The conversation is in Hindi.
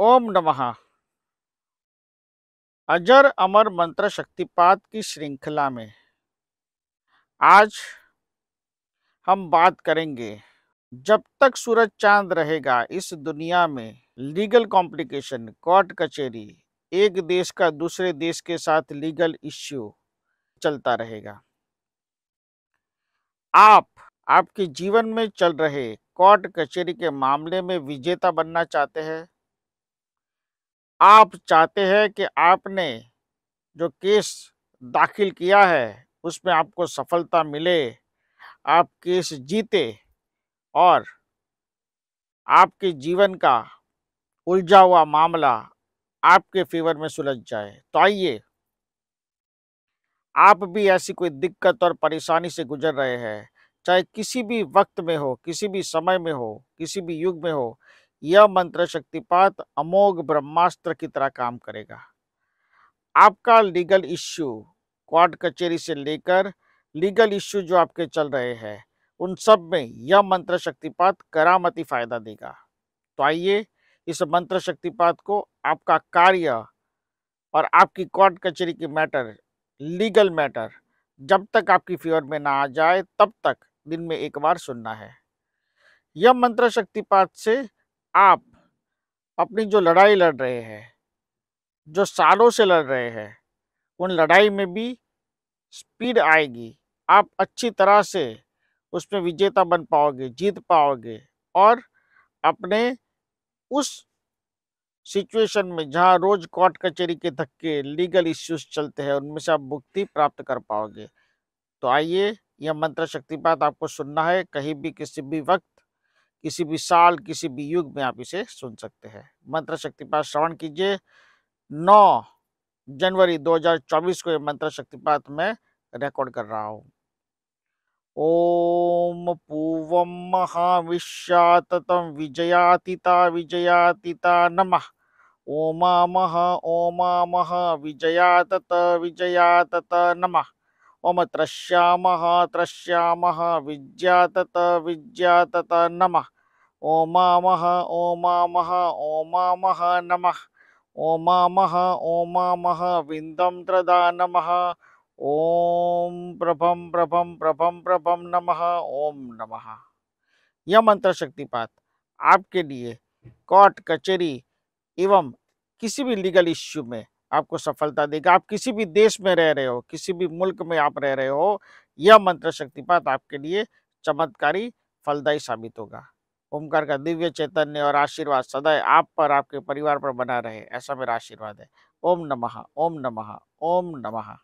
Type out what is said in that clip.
ओम नमः अजर अमर मंत्र शक्तिपात की श्रृंखला में आज हम बात करेंगे जब तक सूरज चांद रहेगा इस दुनिया में लीगल कॉम्प्लिकेशन कोर्ट कचेरी एक देश का दूसरे देश के साथ लीगल इश्यू चलता रहेगा आप आपके जीवन में चल रहे कोर्ट कचहरी के मामले में विजेता बनना चाहते हैं आप चाहते हैं कि आपने जो केस दाखिल किया है उसमें आपको सफलता मिले आप केस जीते और आपके जीवन का उलझा हुआ मामला आपके फेवर में सुलझ जाए तो आइए आप भी ऐसी कोई दिक्कत और परेशानी से गुजर रहे हैं चाहे किसी भी वक्त में हो किसी भी समय में हो किसी भी युग में हो यह मंत्र शक्तिपात अमोघ ब्रह्मास्त्र की तरह काम करेगा आपका लीगल इश्यू कोर्ट कचेरी से लेकर लीगल इश्यू जो आपके चल रहे हैं उन सब में यह मंत्र शक्तिपात करामती फायदा देगा तो आइए इस मंत्र शक्तिपात को आपका कार्य और आपकी कोर्ट कचहरी की मैटर लीगल मैटर जब तक आपकी फेवर में ना आ जाए तब तक दिन में एक बार सुनना है यह मंत्र शक्तिपात से आप अपनी जो लड़ाई लड़ रहे हैं जो सालों से लड़ रहे हैं उन लड़ाई में भी स्पीड आएगी आप अच्छी तरह से उसमें विजेता बन पाओगे जीत पाओगे और अपने उस सिचुएशन में जहाँ रोज कोर्ट कचहरी के धक्के लीगल इश्यूज चलते हैं उनमें से आप मुक्ति प्राप्त कर पाओगे तो आइए यह मंत्र शक्तिपात आपको सुनना है कहीं भी किसी भी वक्त किसी भी साल किसी भी युग में आप इसे सुन सकते हैं मंत्र शक्तिपात श्रवण कीजिए नौ जनवरी 2024 को यह मंत्र शक्तिपात मैं रिकॉर्ड कर रहा हूँ ॐ पूवं महाविश्याततं विजयातिता विजयातिता नमः ओमामः ओमामः विजयातत विजयातत नम ओम त्रश्यामः त्रश्यामः विज्यातत विज्यातत नमः ओमामः नम ओमामः नमः ओमामः ओमामः विंदम त्रदा नमः ॐ प्रभम प्रभम प्रभम प्रभम नमः ओम नमः यह मंत्र शक्तिपात आपके लिए कोर्ट कचेरी एवं किसी भी लीगल इश्यू में आपको सफलता देगा आप किसी भी देश में रह रहे हो किसी भी मुल्क में आप रह रहे हो यह मंत्र शक्तिपात आपके लिए चमत्कारी फलदायी साबित होगा ओमकार का दिव्य चैतन्य और आशीर्वाद सदैव आप पर आपके परिवार पर बना रहे ऐसा मेरा आशीर्वाद है ओम नमः ओम नमः ओम नमः